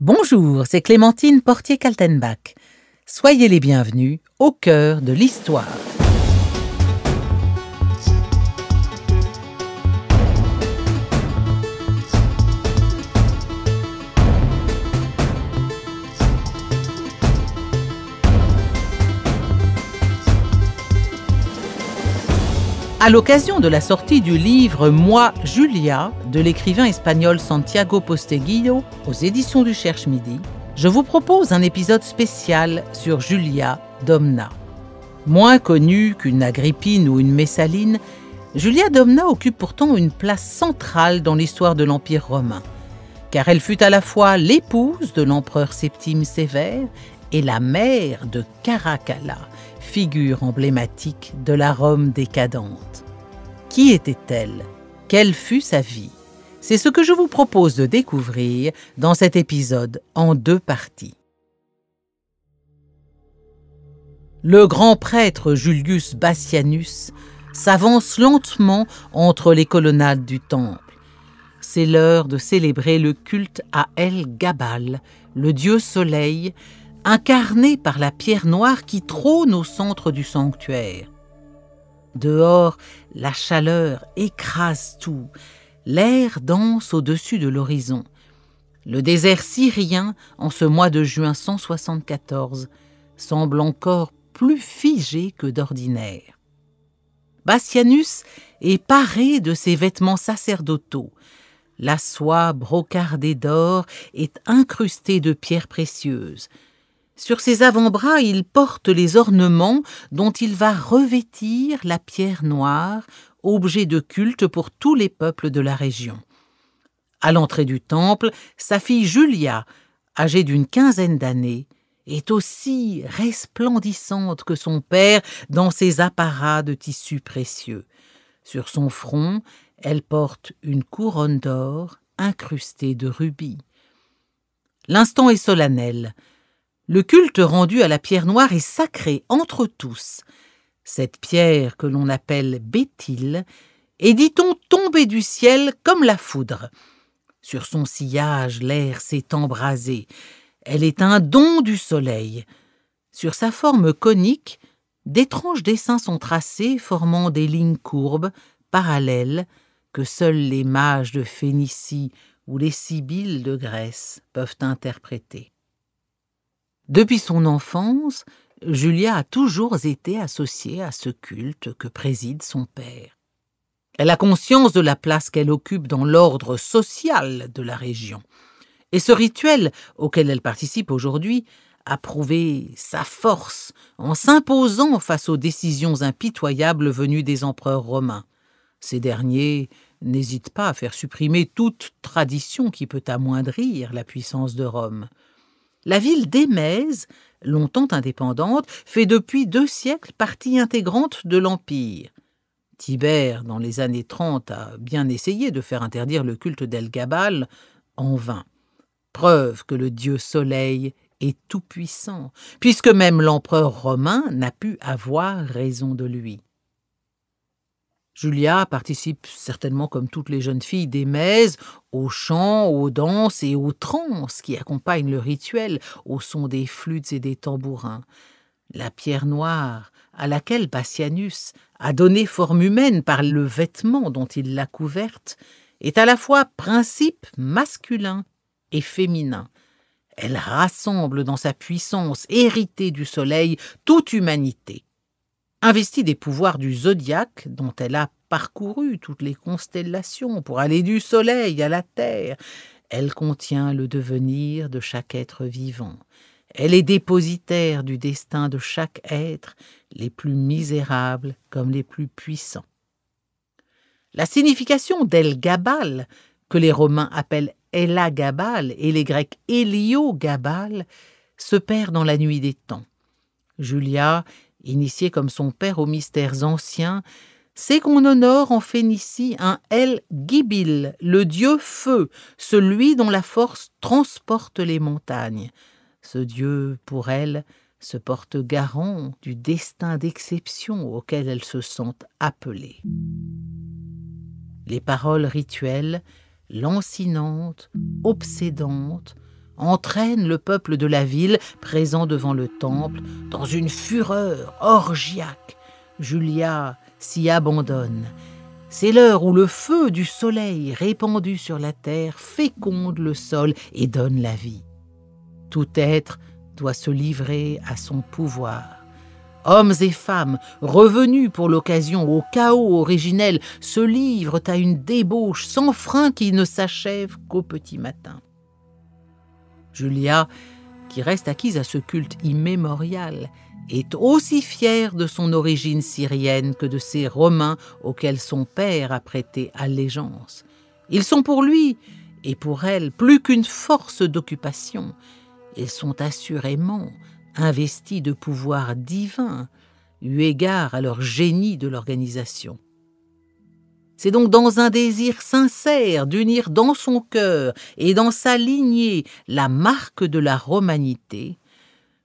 Bonjour, c'est Clémentine Portier-Kaltenbach. Soyez les bienvenus au cœur de l'histoire. À l'occasion de la sortie du livre Moi, Julia de l'écrivain espagnol Santiago Posteguillo aux éditions du Cherche Midi, je vous propose un épisode spécial sur Julia Domna. Moins connue qu'une Agrippine ou une Messaline, Julia Domna occupe pourtant une place centrale dans l'histoire de l'Empire romain, car elle fut à la fois l'épouse de l'empereur Septime Sévère et la mère de Caracalla, figure emblématique de la Rome décadente. Qui était-elle Quelle fut sa vie C'est ce que je vous propose de découvrir dans cet épisode en deux parties. Le grand prêtre Julius Bassianus s'avance lentement entre les colonnades du temple. C'est l'heure de célébrer le culte à El Gabal, le dieu soleil, incarné par la pierre noire qui trône au centre du sanctuaire. Dehors, la chaleur écrase tout, l'air danse au-dessus de l'horizon. Le désert syrien, en ce mois de juin 174, semble encore plus figé que d'ordinaire. Bassianus est paré de ses vêtements sacerdotaux. La soie brocardée d'or est incrustée de pierres précieuses. Sur ses avant-bras, il porte les ornements dont il va revêtir la pierre noire, objet de culte pour tous les peuples de la région. À l'entrée du temple, sa fille Julia, âgée d'une quinzaine d'années, est aussi resplendissante que son père dans ses apparats de tissus précieux. Sur son front, elle porte une couronne d'or incrustée de rubis. L'instant est solennel. Le culte rendu à la pierre noire est sacré entre tous. Cette pierre que l'on appelle Béthyle est, dit-on, tombée du ciel comme la foudre. Sur son sillage, l'air s'est embrasé. Elle est un don du soleil. Sur sa forme conique, d'étranges dessins sont tracés, formant des lignes courbes, parallèles, que seuls les mages de Phénicie ou les sibylles de Grèce peuvent interpréter. Depuis son enfance, Julia a toujours été associée à ce culte que préside son père. Elle a conscience de la place qu'elle occupe dans l'ordre social de la région. Et ce rituel auquel elle participe aujourd'hui a prouvé sa force en s'imposant face aux décisions impitoyables venues des empereurs romains. Ces derniers n'hésitent pas à faire supprimer toute tradition qui peut amoindrir la puissance de Rome. La ville d'Émèse, longtemps indépendante, fait depuis deux siècles partie intégrante de l'Empire. Tibère, dans les années 30, a bien essayé de faire interdire le culte d'El-Gabal, en vain. Preuve que le dieu soleil est tout-puissant, puisque même l'empereur romain n'a pu avoir raison de lui. Julia participe certainement, comme toutes les jeunes filles, des aux chants, aux danses et aux transes qui accompagnent le rituel, au son des flûtes et des tambourins. La pierre noire, à laquelle Bassianus a donné forme humaine par le vêtement dont il l'a couverte, est à la fois principe masculin et féminin. Elle rassemble dans sa puissance héritée du soleil toute humanité investie des pouvoirs du zodiaque dont elle a parcouru toutes les constellations pour aller du Soleil à la Terre. Elle contient le devenir de chaque être vivant. Elle est dépositaire du destin de chaque être, les plus misérables comme les plus puissants. La signification d'El Gabal, que les Romains appellent Elagabal Gabal et les Grecs Héliogabal, se perd dans la nuit des temps. Julia initié comme son père aux mystères anciens, c'est qu'on honore en Phénicie un El Gibil, le dieu feu, celui dont la force transporte les montagnes. Ce dieu, pour elle, se porte garant du destin d'exception auquel elle se sent appelée. Les paroles rituelles, lancinantes, obsédantes, entraîne le peuple de la ville, présent devant le temple, dans une fureur orgiaque. Julia s'y abandonne. C'est l'heure où le feu du soleil répandu sur la terre féconde le sol et donne la vie. Tout être doit se livrer à son pouvoir. Hommes et femmes, revenus pour l'occasion au chaos originel, se livrent à une débauche sans frein qui ne s'achève qu'au petit matin. Julia, qui reste acquise à ce culte immémorial, est aussi fière de son origine syrienne que de ces Romains auxquels son père a prêté allégeance. Ils sont pour lui et pour elle plus qu'une force d'occupation. Ils sont assurément investis de pouvoirs divins, eu égard à leur génie de l'organisation. C'est donc dans un désir sincère d'unir dans son cœur et dans sa lignée la marque de la romanité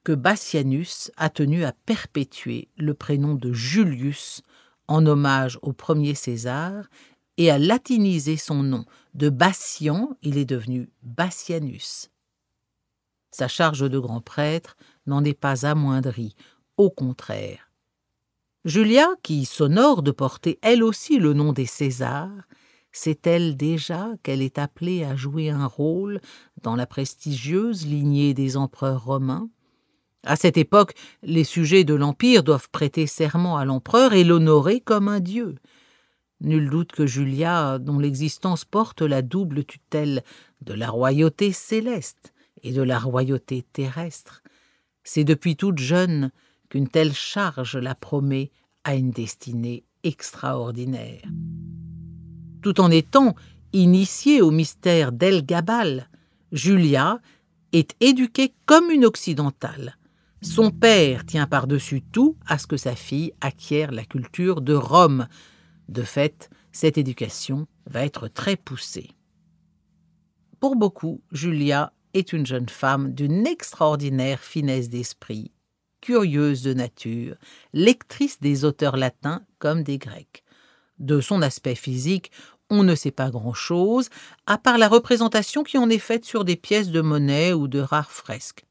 que Bassianus a tenu à perpétuer le prénom de Julius en hommage au premier César et à latiniser son nom. De Bassian, il est devenu Bassianus. Sa charge de grand prêtre n'en est pas amoindrie, au contraire. Julia, qui s'honore de porter elle aussi le nom des Césars, sait-elle déjà qu'elle est appelée à jouer un rôle dans la prestigieuse lignée des empereurs romains À cette époque, les sujets de l'Empire doivent prêter serment à l'empereur et l'honorer comme un dieu. Nul doute que Julia, dont l'existence porte la double tutelle de la royauté céleste et de la royauté terrestre, c'est depuis toute jeune qu'une telle charge la promet à une destinée extraordinaire. Tout en étant initiée au mystère d'El Gabal, Julia est éduquée comme une occidentale. Son père tient par-dessus tout à ce que sa fille acquiert la culture de Rome. De fait, cette éducation va être très poussée. Pour beaucoup, Julia est une jeune femme d'une extraordinaire finesse d'esprit curieuse de nature, lectrice des auteurs latins comme des Grecs. De son aspect physique, on ne sait pas grand-chose, à part la représentation qui en est faite sur des pièces de monnaie ou de rares fresques.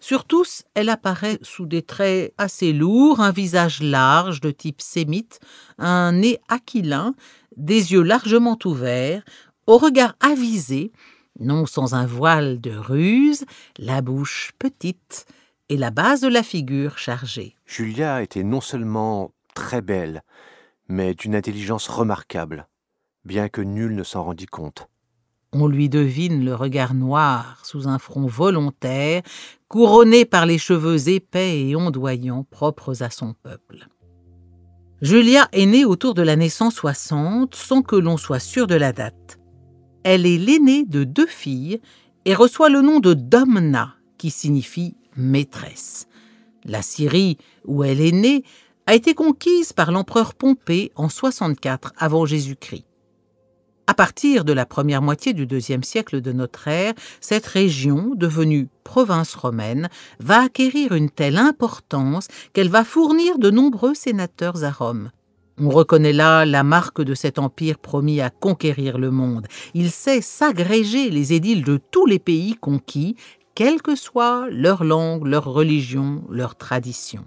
Sur tous, elle apparaît sous des traits assez lourds, un visage large de type sémite, un nez aquilin, des yeux largement ouverts, au regard avisé, non sans un voile de ruse, la bouche petite, et la base de la figure chargée. Julia était non seulement très belle, mais d'une intelligence remarquable, bien que nul ne s'en rendit compte. On lui devine le regard noir sous un front volontaire, couronné par les cheveux épais et ondoyants propres à son peuple. Julia est née autour de l'année 160 sans que l'on soit sûr de la date. Elle est l'aînée de deux filles et reçoit le nom de Domna, qui signifie maîtresse. La Syrie, où elle est née, a été conquise par l'empereur Pompée en 64 avant Jésus-Christ. À partir de la première moitié du deuxième siècle de notre ère, cette région, devenue province romaine, va acquérir une telle importance qu'elle va fournir de nombreux sénateurs à Rome. On reconnaît là la marque de cet empire promis à conquérir le monde. Il sait s'agréger les édiles de tous les pays conquis quelle que soit leur langue, leur religion, leur tradition.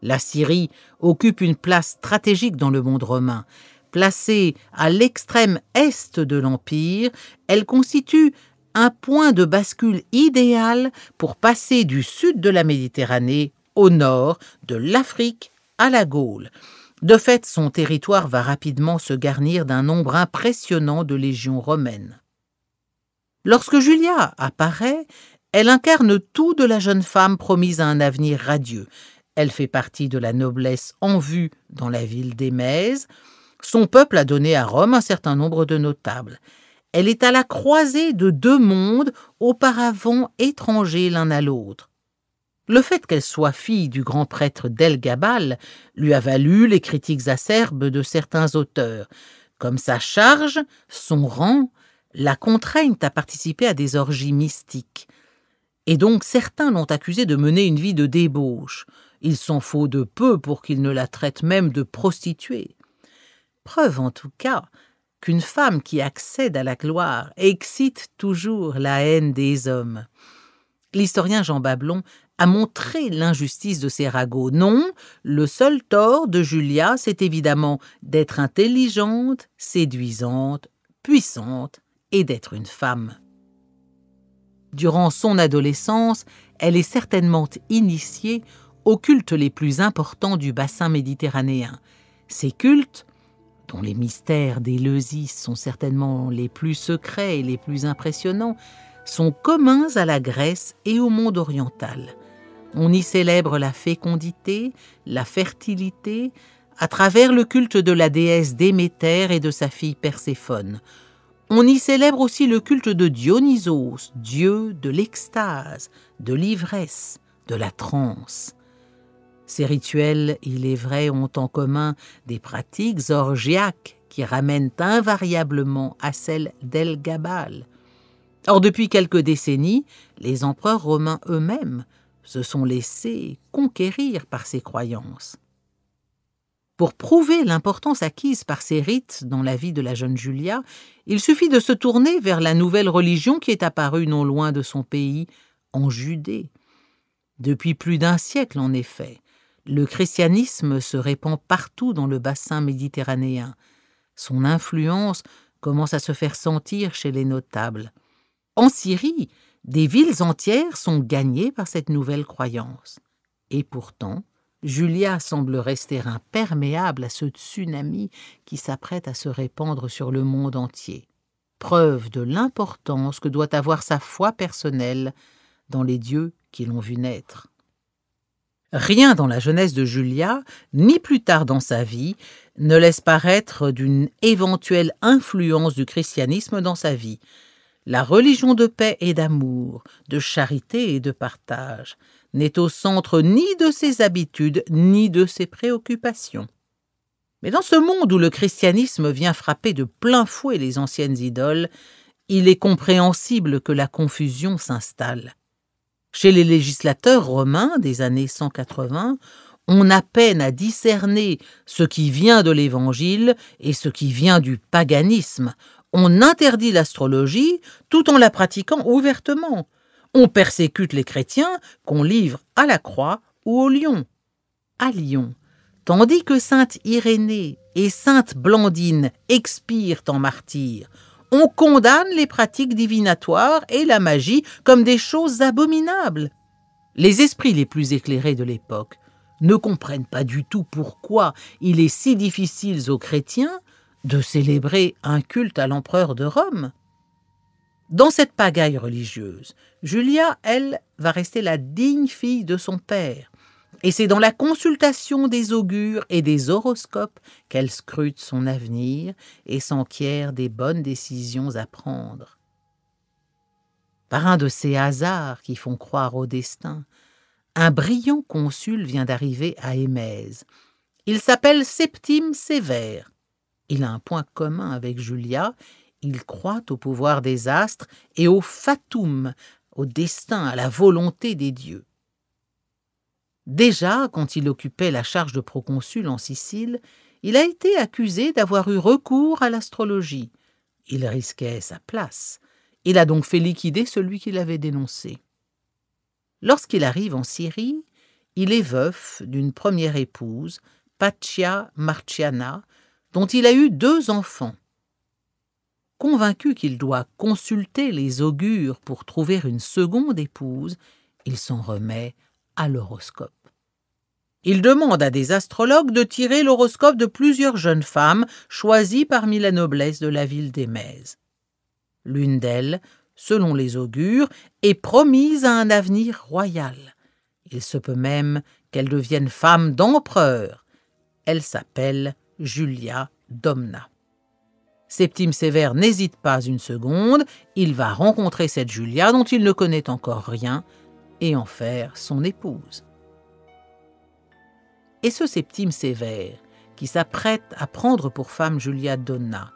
La Syrie occupe une place stratégique dans le monde romain. Placée à l'extrême est de l'Empire, elle constitue un point de bascule idéal pour passer du sud de la Méditerranée au nord, de l'Afrique à la Gaule. De fait, son territoire va rapidement se garnir d'un nombre impressionnant de légions romaines. Lorsque Julia apparaît, elle incarne tout de la jeune femme promise à un avenir radieux. Elle fait partie de la noblesse en vue dans la ville d'Émèse. Son peuple a donné à Rome un certain nombre de notables. Elle est à la croisée de deux mondes auparavant étrangers l'un à l'autre. Le fait qu'elle soit fille du grand prêtre Gabal lui a valu les critiques acerbes de certains auteurs. Comme sa charge, son rang la contraignent à participer à des orgies mystiques. Et donc certains l'ont accusé de mener une vie de débauche. Il s'en faut de peu pour qu'ils ne la traitent même de prostituée. Preuve en tout cas qu'une femme qui accède à la gloire excite toujours la haine des hommes. L'historien Jean Bablon a montré l'injustice de ces ragots. Non, le seul tort de Julia, c'est évidemment d'être intelligente, séduisante, puissante et d'être une femme. Durant son adolescence, elle est certainement initiée aux cultes les plus importants du bassin méditerranéen. Ces cultes, dont les mystères des sont certainement les plus secrets et les plus impressionnants, sont communs à la Grèce et au monde oriental. On y célèbre la fécondité, la fertilité, à travers le culte de la déesse Déméter et de sa fille Perséphone. On y célèbre aussi le culte de Dionysos, dieu de l'extase, de l'ivresse, de la transe. Ces rituels, il est vrai, ont en commun des pratiques orgiaques qui ramènent invariablement à celles d'El Gabal. Or, depuis quelques décennies, les empereurs romains eux-mêmes se sont laissés conquérir par ces croyances. Pour prouver l'importance acquise par ces rites dans la vie de la jeune Julia, il suffit de se tourner vers la nouvelle religion qui est apparue non loin de son pays, en Judée. Depuis plus d'un siècle, en effet, le christianisme se répand partout dans le bassin méditerranéen. Son influence commence à se faire sentir chez les notables. En Syrie, des villes entières sont gagnées par cette nouvelle croyance. Et pourtant, Julia semble rester imperméable à ce tsunami qui s'apprête à se répandre sur le monde entier. Preuve de l'importance que doit avoir sa foi personnelle dans les dieux qui l'ont vu naître. Rien dans la jeunesse de Julia, ni plus tard dans sa vie, ne laisse paraître d'une éventuelle influence du christianisme dans sa vie. La religion de paix et d'amour, de charité et de partage, n'est au centre ni de ses habitudes ni de ses préoccupations. Mais dans ce monde où le christianisme vient frapper de plein fouet les anciennes idoles, il est compréhensible que la confusion s'installe. Chez les législateurs romains des années 180, on a peine à discerner ce qui vient de l'Évangile et ce qui vient du paganisme. On interdit l'astrologie tout en la pratiquant ouvertement. On persécute les chrétiens qu'on livre à la croix ou au lion. À Lyon. Tandis que sainte Irénée et sainte Blandine expirent en martyrs, on condamne les pratiques divinatoires et la magie comme des choses abominables. Les esprits les plus éclairés de l'époque ne comprennent pas du tout pourquoi il est si difficile aux chrétiens de célébrer un culte à l'empereur de Rome. Dans cette pagaille religieuse, Julia, elle, va rester la digne fille de son père. Et c'est dans la consultation des augures et des horoscopes qu'elle scrute son avenir et s'enquiert des bonnes décisions à prendre. Par un de ces hasards qui font croire au destin, un brillant consul vient d'arriver à Émèse. Il s'appelle Septime Sévère. Il a un point commun avec Julia, il croit au pouvoir des astres et au fatum, au destin, à la volonté des dieux. Déjà, quand il occupait la charge de proconsul en Sicile, il a été accusé d'avoir eu recours à l'astrologie. Il risquait sa place. Il a donc fait liquider celui qu'il avait dénoncé. Lorsqu'il arrive en Syrie, il est veuf d'une première épouse, Patia Marciana, dont il a eu deux enfants. Convaincu qu'il doit consulter les augures pour trouver une seconde épouse, il s'en remet à l'horoscope. Il demande à des astrologues de tirer l'horoscope de plusieurs jeunes femmes choisies parmi la noblesse de la ville d'Émèse. L'une d'elles, selon les augures, est promise à un avenir royal. Il se peut même qu'elle devienne femme d'empereur. Elle s'appelle Julia Domna. Septime Sévère n'hésite pas une seconde, il va rencontrer cette Julia dont il ne connaît encore rien et en faire son épouse. Et ce Septime Sévère, qui s'apprête à prendre pour femme Julia Donna,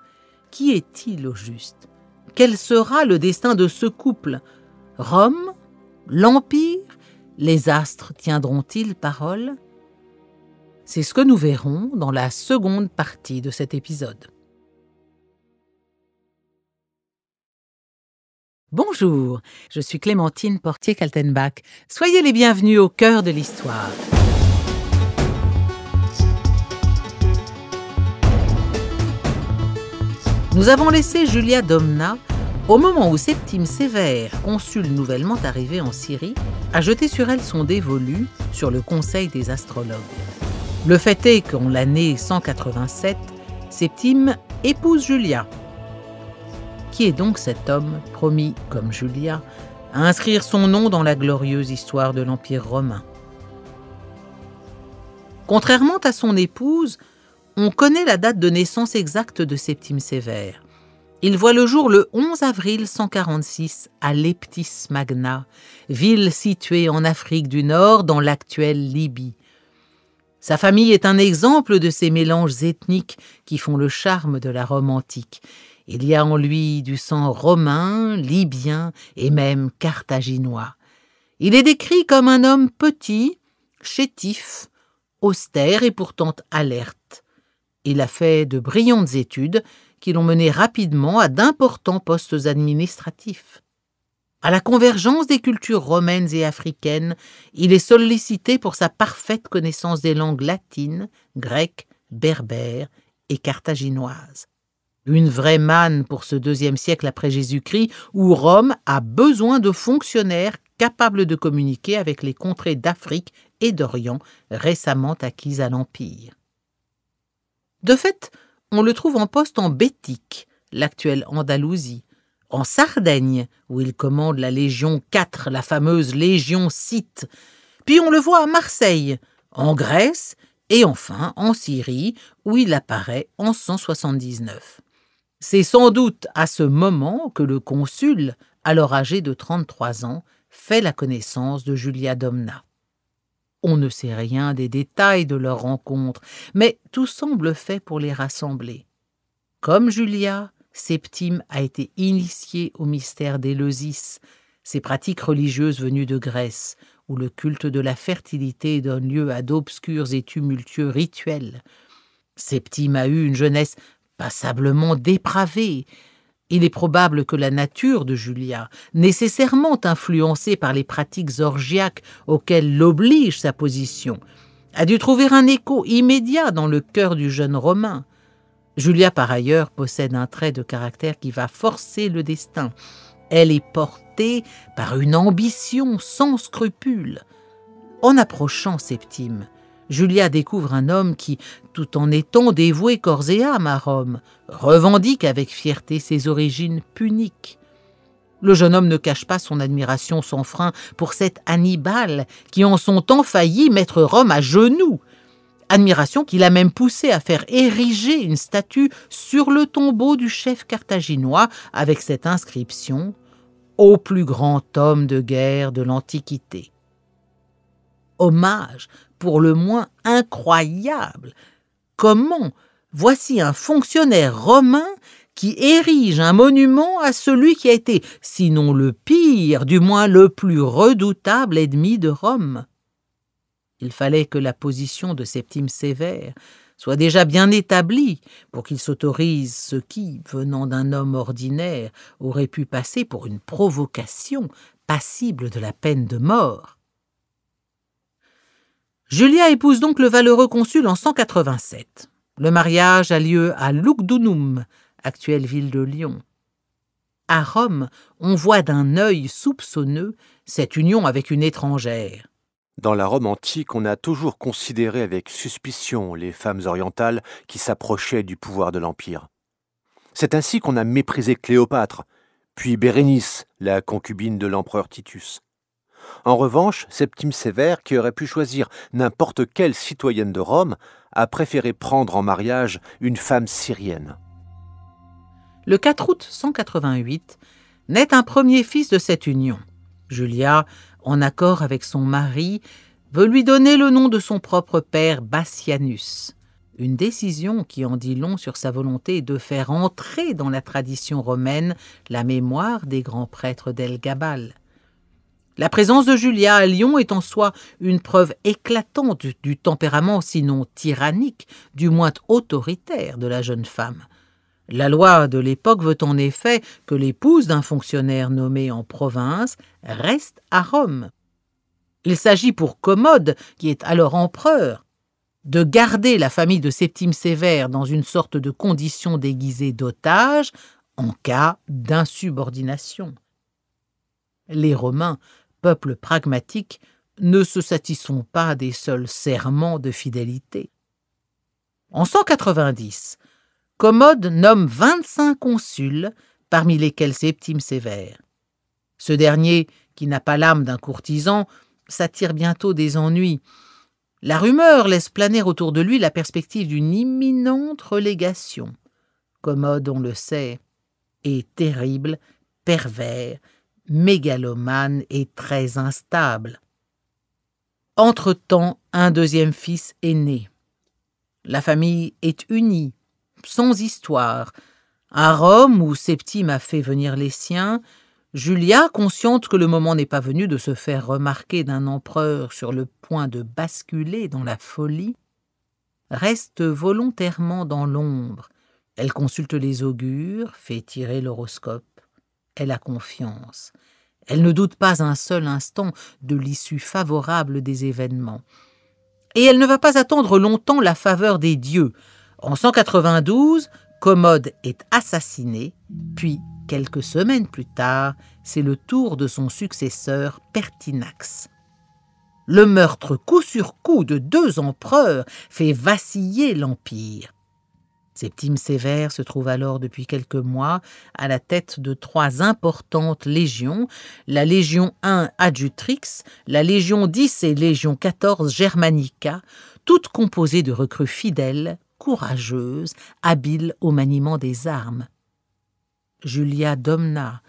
qui est-il au juste Quel sera le destin de ce couple Rome L'Empire Les astres tiendront-ils parole C'est ce que nous verrons dans la seconde partie de cet épisode. Bonjour, je suis Clémentine Portier-Kaltenbach. Soyez les bienvenus au cœur de l'histoire. Nous avons laissé Julia Domna au moment où Septime Sévère, consul nouvellement arrivé en Syrie, a jeté sur elle son dévolu sur le conseil des astrologues. Le fait est qu'en l'année 187, Septime épouse Julia, qui est donc cet homme promis, comme Julia, à inscrire son nom dans la glorieuse histoire de l'Empire romain Contrairement à son épouse, on connaît la date de naissance exacte de Septime Sévère. Il voit le jour le 11 avril 146 à Leptis Magna, ville située en Afrique du Nord dans l'actuelle Libye. Sa famille est un exemple de ces mélanges ethniques qui font le charme de la Rome antique. Il y a en lui du sang romain, libyen et même carthaginois. Il est décrit comme un homme petit, chétif, austère et pourtant alerte. Il a fait de brillantes études qui l'ont mené rapidement à d'importants postes administratifs. À la convergence des cultures romaines et africaines, il est sollicité pour sa parfaite connaissance des langues latines, grecques, berbères et carthaginoises une vraie manne pour ce deuxième siècle après Jésus-Christ, où Rome a besoin de fonctionnaires capables de communiquer avec les contrées d'Afrique et d'Orient récemment acquises à l'Empire. De fait, on le trouve en poste en Bétique, l'actuelle Andalousie, en Sardaigne, où il commande la Légion 4, la fameuse Légion Cite, puis on le voit à Marseille, en Grèce, et enfin en Syrie, où il apparaît en 179. C'est sans doute à ce moment que le consul, alors âgé de 33 ans, fait la connaissance de Julia Domna. On ne sait rien des détails de leur rencontre, mais tout semble fait pour les rassembler. Comme Julia, Septime a été initié au mystère d'Éleusis, ces pratiques religieuses venues de Grèce, où le culte de la fertilité donne lieu à d'obscurs et tumultueux rituels. Septime a eu une jeunesse passablement dépravée, Il est probable que la nature de Julia, nécessairement influencée par les pratiques orgiaques auxquelles l'oblige sa position, a dû trouver un écho immédiat dans le cœur du jeune Romain. Julia, par ailleurs, possède un trait de caractère qui va forcer le destin. Elle est portée par une ambition sans scrupule. En approchant Septime, Julia découvre un homme qui, tout en étant dévoué corps et âme à Rome, revendique avec fierté ses origines puniques. Le jeune homme ne cache pas son admiration sans frein pour cet Hannibal qui en son temps faillit mettre Rome à genoux. Admiration qui l'a même poussé à faire ériger une statue sur le tombeau du chef carthaginois avec cette inscription Au plus grand homme de guerre de l'Antiquité hommage pour le moins incroyable. Comment Voici un fonctionnaire romain qui érige un monument à celui qui a été, sinon le pire, du moins le plus redoutable ennemi de Rome. Il fallait que la position de Septime Sévère soit déjà bien établie pour qu'il s'autorise ce qui, venant d'un homme ordinaire, aurait pu passer pour une provocation passible de la peine de mort. Julia épouse donc le valeureux consul en 187. Le mariage a lieu à Lugdunum, actuelle ville de Lyon. À Rome, on voit d'un œil soupçonneux cette union avec une étrangère. Dans la Rome antique, on a toujours considéré avec suspicion les femmes orientales qui s'approchaient du pouvoir de l'Empire. C'est ainsi qu'on a méprisé Cléopâtre, puis Bérénice, la concubine de l'empereur Titus. En revanche, Septime Sévère, qui aurait pu choisir n'importe quelle citoyenne de Rome, a préféré prendre en mariage une femme syrienne. Le 4 août 188, naît un premier fils de cette union. Julia, en accord avec son mari, veut lui donner le nom de son propre père, Bassianus. Une décision qui en dit long sur sa volonté de faire entrer dans la tradition romaine la mémoire des grands prêtres d'El Gabal. La présence de Julia à Lyon est en soi une preuve éclatante du tempérament sinon tyrannique, du moins autoritaire de la jeune femme. La loi de l'époque veut en effet que l'épouse d'un fonctionnaire nommé en province reste à Rome. Il s'agit pour Commode, qui est alors empereur, de garder la famille de Septime Sévère dans une sorte de condition déguisée d'otage en cas d'insubordination. Les Romains peuple pragmatique, ne se satisfont pas des seuls serments de fidélité. En 190, Commode nomme 25 consuls, parmi lesquels Septime Sévère. Ce dernier, qui n'a pas l'âme d'un courtisan, s'attire bientôt des ennuis. La rumeur laisse planer autour de lui la perspective d'une imminente relégation. Commode, on le sait, est terrible, pervers, mégalomane et très instable. Entre-temps, un deuxième fils est né. La famille est unie, sans histoire. À Rome, où Septime a fait venir les siens, Julia, consciente que le moment n'est pas venu de se faire remarquer d'un empereur sur le point de basculer dans la folie, reste volontairement dans l'ombre. Elle consulte les augures, fait tirer l'horoscope elle a confiance. Elle ne doute pas un seul instant de l'issue favorable des événements. Et elle ne va pas attendre longtemps la faveur des dieux. En 192, Commode est assassiné, puis, quelques semaines plus tard, c'est le tour de son successeur Pertinax. Le meurtre coup sur coup de deux empereurs fait vaciller l'Empire. Septime Sévère se trouve alors depuis quelques mois à la tête de trois importantes légions, la Légion 1 Adjutrix, la Légion 10 et Légion 14 Germanica, toutes composées de recrues fidèles, courageuses, habiles au maniement des armes. Julia Domna,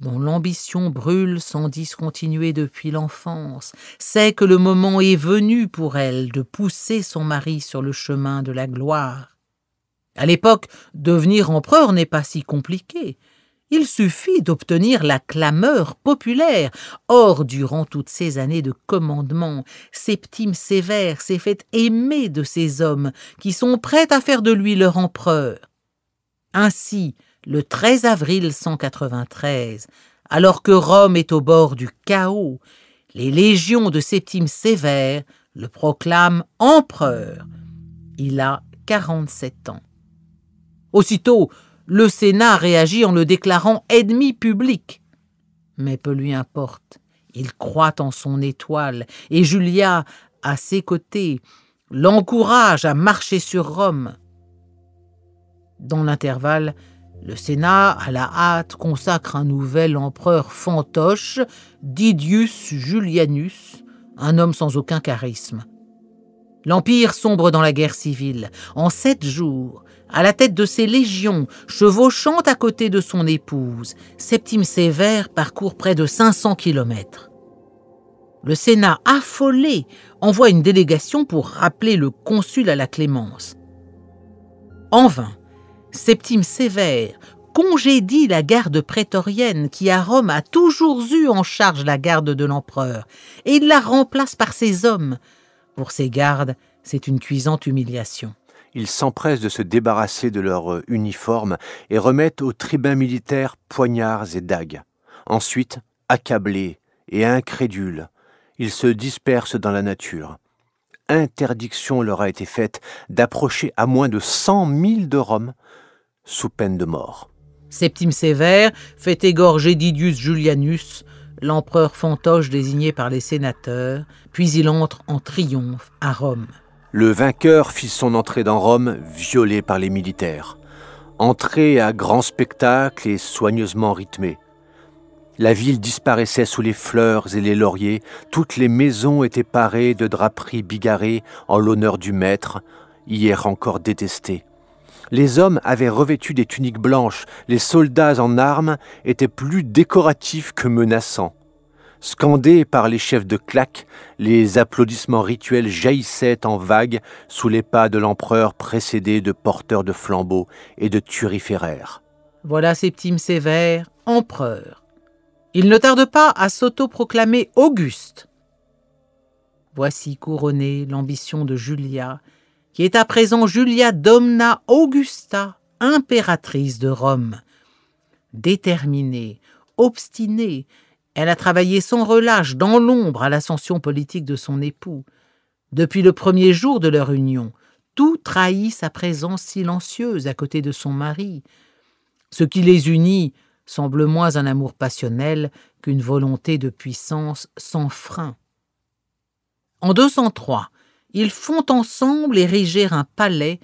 dont l'ambition brûle sans discontinuer depuis l'enfance, sait que le moment est venu pour elle de pousser son mari sur le chemin de la gloire. À l'époque, devenir empereur n'est pas si compliqué. Il suffit d'obtenir la clameur populaire. Or, durant toutes ces années de commandement, Septime Sévère s'est fait aimer de ces hommes qui sont prêts à faire de lui leur empereur. Ainsi, le 13 avril 193, alors que Rome est au bord du chaos, les légions de Septime Sévère le proclament empereur. Il a 47 ans. Aussitôt, le Sénat réagit en le déclarant ennemi public. Mais peu lui importe, il croit en son étoile, et Julia, à ses côtés, l'encourage à marcher sur Rome. Dans l'intervalle, le Sénat, à la hâte, consacre un nouvel empereur fantoche, Didius Julianus, un homme sans aucun charisme. L'Empire sombre dans la guerre civile. En sept jours, à la tête de ses légions, chevauchant à côté de son épouse, Septime Sévère parcourt près de 500 kilomètres. Le Sénat, affolé, envoie une délégation pour rappeler le consul à la clémence. En vain, Septime Sévère congédie la garde prétorienne qui à Rome a toujours eu en charge la garde de l'empereur, et il la remplace par ses hommes. Pour ses gardes, c'est une cuisante humiliation ils s'empressent de se débarrasser de leur euh, uniforme et remettent aux tribuns militaires poignards et dagues. Ensuite, accablés et incrédules, ils se dispersent dans la nature. Interdiction leur a été faite d'approcher à moins de cent mille de Rome, sous peine de mort. Septime Sévère fait égorger Didius Julianus, l'empereur fantoche désigné par les sénateurs, puis il entre en triomphe à Rome. Le vainqueur fit son entrée dans Rome violé par les militaires. Entrée à grand spectacle et soigneusement rythmée. La ville disparaissait sous les fleurs et les lauriers, toutes les maisons étaient parées de draperies bigarrées en l'honneur du maître, hier encore détesté. Les hommes avaient revêtu des tuniques blanches, les soldats en armes étaient plus décoratifs que menaçants. Scandés par les chefs de claque, les applaudissements rituels jaillissaient en vagues sous les pas de l'empereur précédé de porteurs de flambeaux et de turiféraires. Voilà Septime Sévère, empereur. Il ne tarde pas à s'autoproclamer Auguste. Voici couronnée l'ambition de Julia, qui est à présent Julia Domna Augusta, impératrice de Rome. Déterminée, obstinée, elle a travaillé sans relâche, dans l'ombre, à l'ascension politique de son époux. Depuis le premier jour de leur union, tout trahit sa présence silencieuse à côté de son mari. Ce qui les unit semble moins un amour passionnel qu'une volonté de puissance sans frein. En 203, ils font ensemble ériger un palais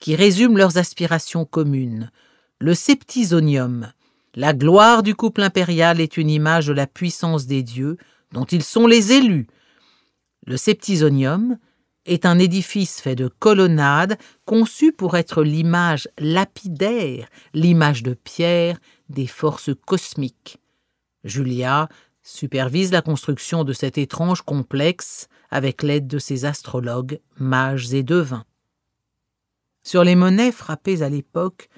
qui résume leurs aspirations communes, le septizonium. La gloire du couple impérial est une image de la puissance des dieux dont ils sont les élus. Le Septizonium est un édifice fait de colonnades conçu pour être l'image lapidaire, l'image de pierre des forces cosmiques. Julia supervise la construction de cet étrange complexe avec l'aide de ses astrologues, mages et devins. Sur les monnaies frappées à l'époque,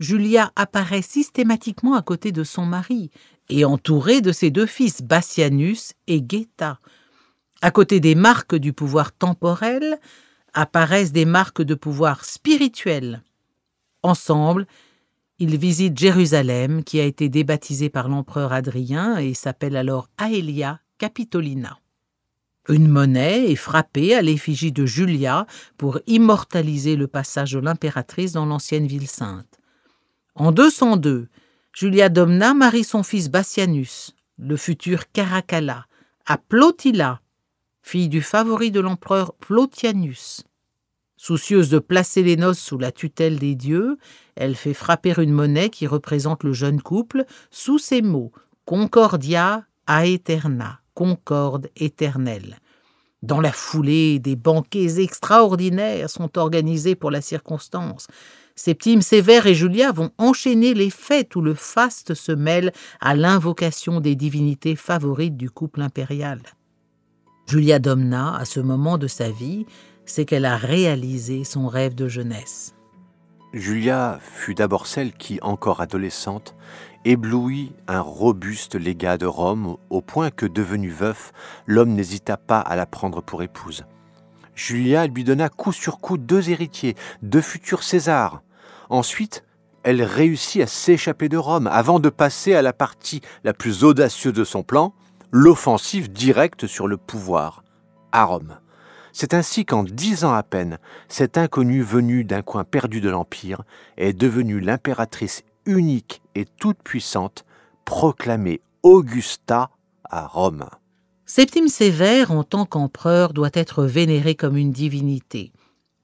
Julia apparaît systématiquement à côté de son mari et entourée de ses deux fils, Bassianus et Geta. À côté des marques du pouvoir temporel, apparaissent des marques de pouvoir spirituel. Ensemble, ils visitent Jérusalem, qui a été débaptisée par l'empereur Adrien et s'appelle alors Aelia Capitolina. Une monnaie est frappée à l'effigie de Julia pour immortaliser le passage de l'impératrice dans l'ancienne ville sainte. En 202, Julia Domna marie son fils Bassianus, le futur Caracalla, à Plotilla, fille du favori de l'empereur Plotianus. Soucieuse de placer les noces sous la tutelle des dieux, elle fait frapper une monnaie qui représente le jeune couple sous ces mots Concordia aeterna, concorde éternelle. Dans la foulée, des banquets extraordinaires sont organisés pour la circonstance. Septime Sévère et Julia vont enchaîner les fêtes où le faste se mêle à l'invocation des divinités favorites du couple impérial. Julia Domna, à ce moment de sa vie, c'est qu'elle a réalisé son rêve de jeunesse. Julia fut d'abord celle qui, encore adolescente, éblouit un robuste légat de Rome au point que, devenu veuf, l'homme n'hésita pas à la prendre pour épouse. Julia lui donna coup sur coup deux héritiers, deux futurs Césars. Ensuite, elle réussit à s'échapper de Rome avant de passer à la partie la plus audacieuse de son plan, l'offensive directe sur le pouvoir, à Rome. C'est ainsi qu'en dix ans à peine, cette inconnue venue d'un coin perdu de l'Empire est devenue l'impératrice unique et toute-puissante, proclamée Augusta à Rome. Septime Sévère, en tant qu'empereur, doit être vénéré comme une divinité.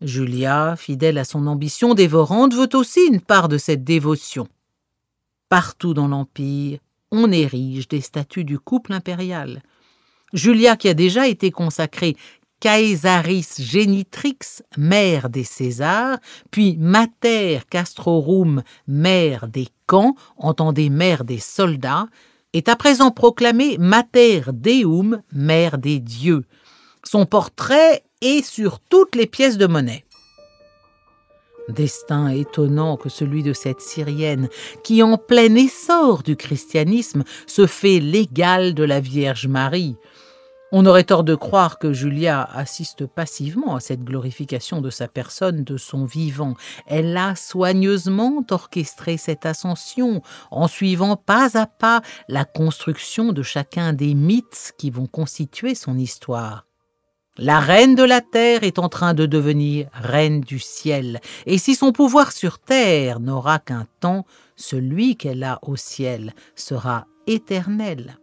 Julia, fidèle à son ambition dévorante, veut aussi une part de cette dévotion. Partout dans l'Empire, on érige des statues du couple impérial. Julia, qui a déjà été consacrée Caesaris génitrix, mère des Césars, puis Mater Castrorum, mère des camps, entendez mère des soldats, est à présent proclamée Mater Deum, mère des dieux. Son portrait et sur toutes les pièces de monnaie. Destin étonnant que celui de cette Syrienne, qui en plein essor du christianisme se fait l'égal de la Vierge Marie. On aurait tort de croire que Julia assiste passivement à cette glorification de sa personne de son vivant. Elle a soigneusement orchestré cette ascension, en suivant pas à pas la construction de chacun des mythes qui vont constituer son histoire. La reine de la terre est en train de devenir reine du ciel, et si son pouvoir sur terre n'aura qu'un temps, celui qu'elle a au ciel sera éternel.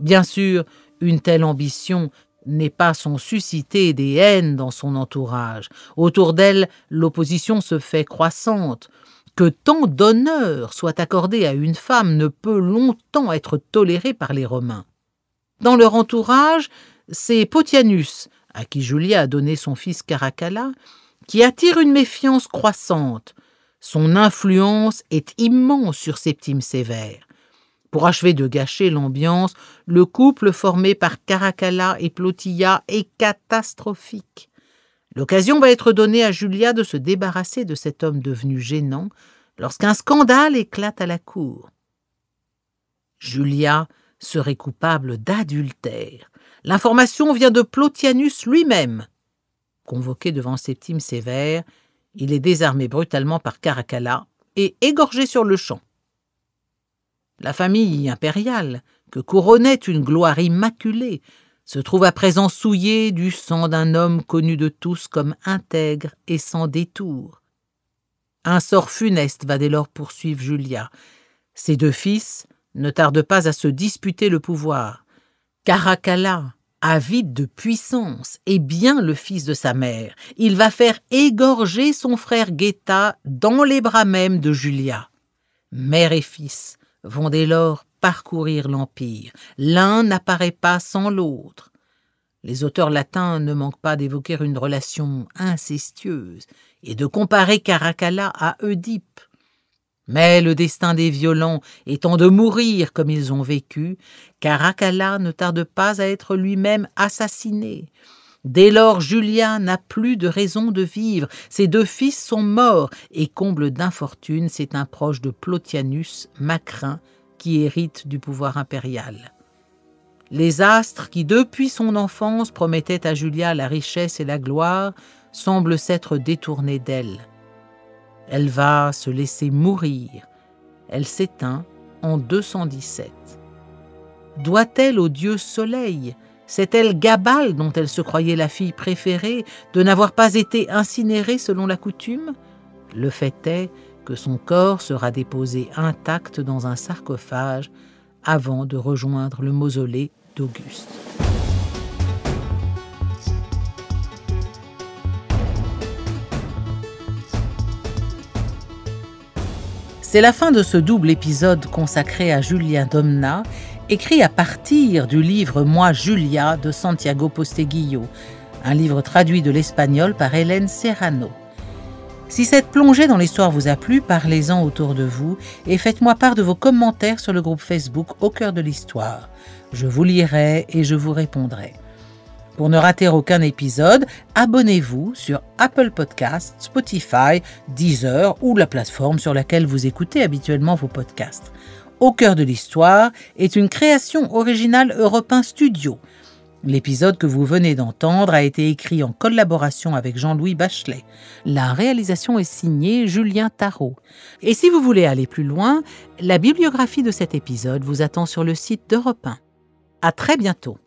Bien sûr, une telle ambition n'est pas sans susciter des haines dans son entourage. Autour d'elle, l'opposition se fait croissante. Que tant d'honneur soit accordé à une femme ne peut longtemps être toléré par les Romains. Dans leur entourage, c'est Potianus, à qui Julia a donné son fils Caracalla, qui attire une méfiance croissante. Son influence est immense sur Septime Sévère. Pour achever de gâcher l'ambiance, le couple formé par Caracalla et Plotilla est catastrophique. L'occasion va être donnée à Julia de se débarrasser de cet homme devenu gênant lorsqu'un scandale éclate à la cour. Julia serait coupable d'adultère, L'information vient de Plotianus lui-même. Convoqué devant Septime sévère, il est désarmé brutalement par Caracalla et égorgé sur le champ. La famille impériale, que couronnait une gloire immaculée, se trouve à présent souillée du sang d'un homme connu de tous comme intègre et sans détour. Un sort funeste va dès lors poursuivre Julia. Ses deux fils ne tardent pas à se disputer le pouvoir. Caracalla, avide de puissance, est bien le fils de sa mère. Il va faire égorger son frère Guetta dans les bras même de Julia. Mère et fils vont dès lors parcourir l'Empire. L'un n'apparaît pas sans l'autre. Les auteurs latins ne manquent pas d'évoquer une relation incestueuse et de comparer Caracalla à Oedipe. Mais le destin des violents étant de mourir comme ils ont vécu, Caracalla ne tarde pas à être lui-même assassiné. Dès lors, Julia n'a plus de raison de vivre. Ses deux fils sont morts et comble d'infortune, c'est un proche de Plotianus, Macrin, qui hérite du pouvoir impérial. Les astres qui, depuis son enfance, promettaient à Julia la richesse et la gloire, semblent s'être détournés d'elle. Elle va se laisser mourir. Elle s'éteint en 217. Doit-elle au dieu soleil, c'est elle gabale dont elle se croyait la fille préférée, de n'avoir pas été incinérée selon la coutume Le fait est que son corps sera déposé intact dans un sarcophage avant de rejoindre le mausolée d'Auguste. C'est la fin de ce double épisode consacré à Julien Domna, écrit à partir du livre Moi Julia de Santiago Posteguillo, un livre traduit de l'espagnol par Hélène Serrano. Si cette plongée dans l'histoire vous a plu, parlez-en autour de vous et faites-moi part de vos commentaires sur le groupe Facebook Au cœur de l'histoire. Je vous lirai et je vous répondrai. Pour ne rater aucun épisode, abonnez-vous sur Apple Podcasts, Spotify, Deezer ou la plateforme sur laquelle vous écoutez habituellement vos podcasts. Au cœur de l'histoire est une création originale Europe Studio. L'épisode que vous venez d'entendre a été écrit en collaboration avec Jean-Louis Bachelet. La réalisation est signée Julien Tarot. Et si vous voulez aller plus loin, la bibliographie de cet épisode vous attend sur le site d'Europe À très bientôt.